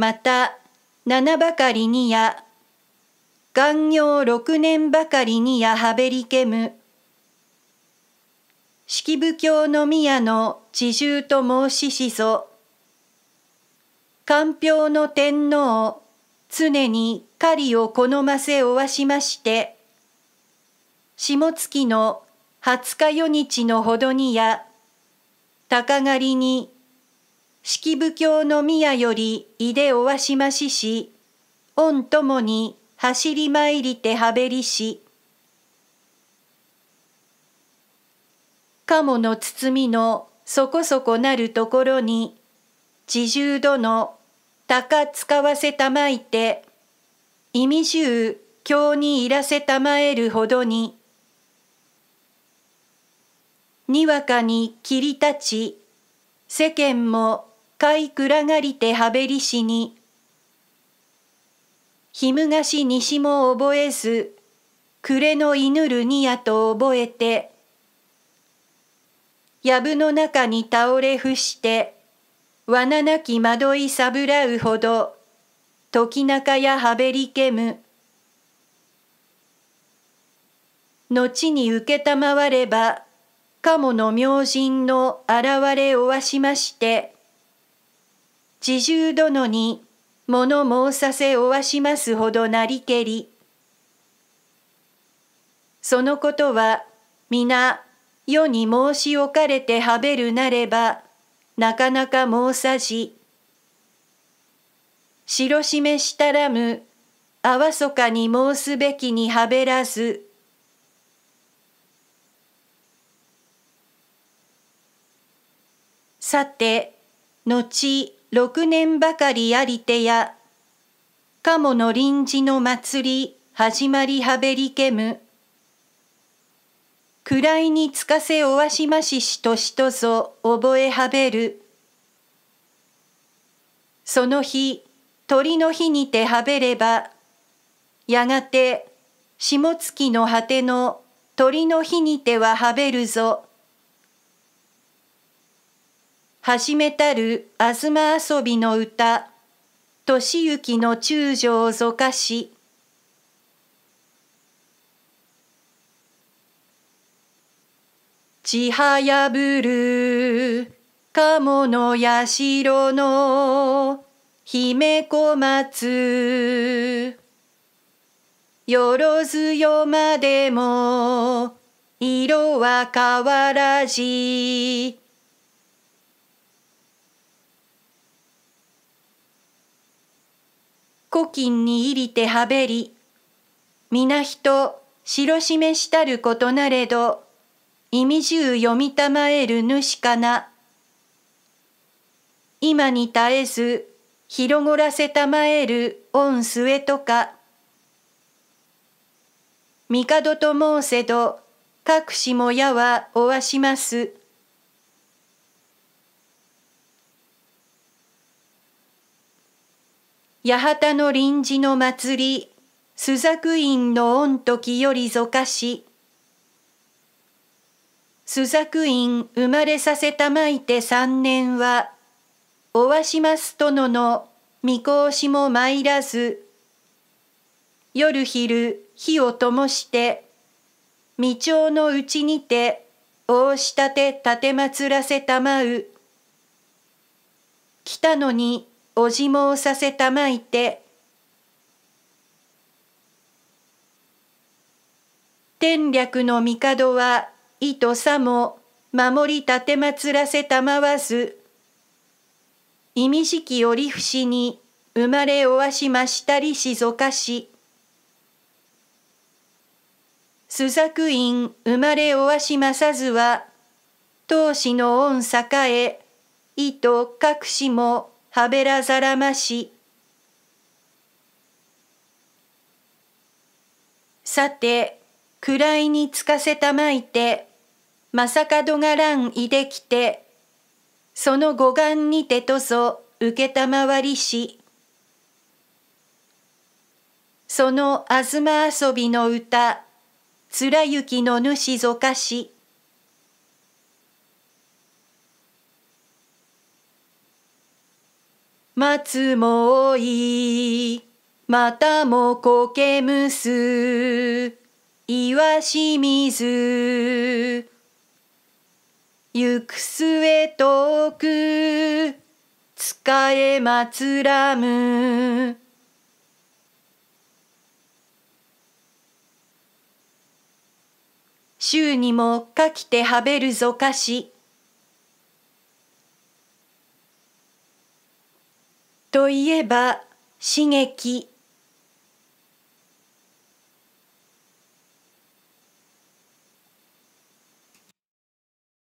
また七ばかりにや願行六年ばかりにやはべりけむ式部教の宮の地獣と申ししそ官票の天皇常に狩りを好ませおわしまして下月の二十日夜日のほどにや鷹狩りに式部教の宮よりいでおわしましし、御ともに走り参りてはべりし。鴨の包みのそこそこなるところに、自重殿、鷹使わせたまいて、意味重、教にいらせたまえるほどに。にわかに切り立ち、世間もかいくらがりてはべりしにひむがしにしも覚えず暮れの犬るにやと覚えてやぶの中に倒れ伏して罠なき惑いさぶらうほど時中やはべりけむ後に承れば、鴨の明神の現れをわしまして、侍従殿に物申させおわしますほどなりけり。そのことは皆世に申し置かれてはべるなればなかなか申さじ。白しめしたらむあわそかに申すべきにはべらず。さて後六年ばかりありてや、鴨の臨時の祭り、始まりはべりけむ。位につかせおわしまししとしとぞ覚えはべる。その日、鳥の日にてはべれば、やがて、下月の果ての鳥の日にてははべるぞ。始めたる東遊びの歌、としゆきの中将ぞかし。ちはやぶる、鴨のやしろの、姫小松。よろずよまでも、色は変わらじ。古今に入りてはべり皆人白示したることなれど意味じゅう読みたまえる主かな今に絶えず広ごらせたまえる御末とか帝と申せど各しもやはおわします。八幡の臨時の祭り、朱雀院の御時よりぞかし、朱雀院生まれさせたまいて三年は、おわします殿の見越しも参らず、夜昼火を灯して、未朝のうちにて、大仕立て立てまつらせたまう。来たのにおじもをさせたまいて天略の帝は意とさも守り立てまつらせたまわず意味しき折伏節に生まれおわしましたりしぞかし朱雀院生まれおわしまさずは当子の御栄意と隠しもはべらざらましさて位につかせたまいて正門がらんいできてその護岸にてとぞけたまわりしそのま遊びの歌貫之の主ぞかし松もいまたもこけむす岩清水行く末遠く使えまつらむ週にもかきてはべるぞかしといえば刺激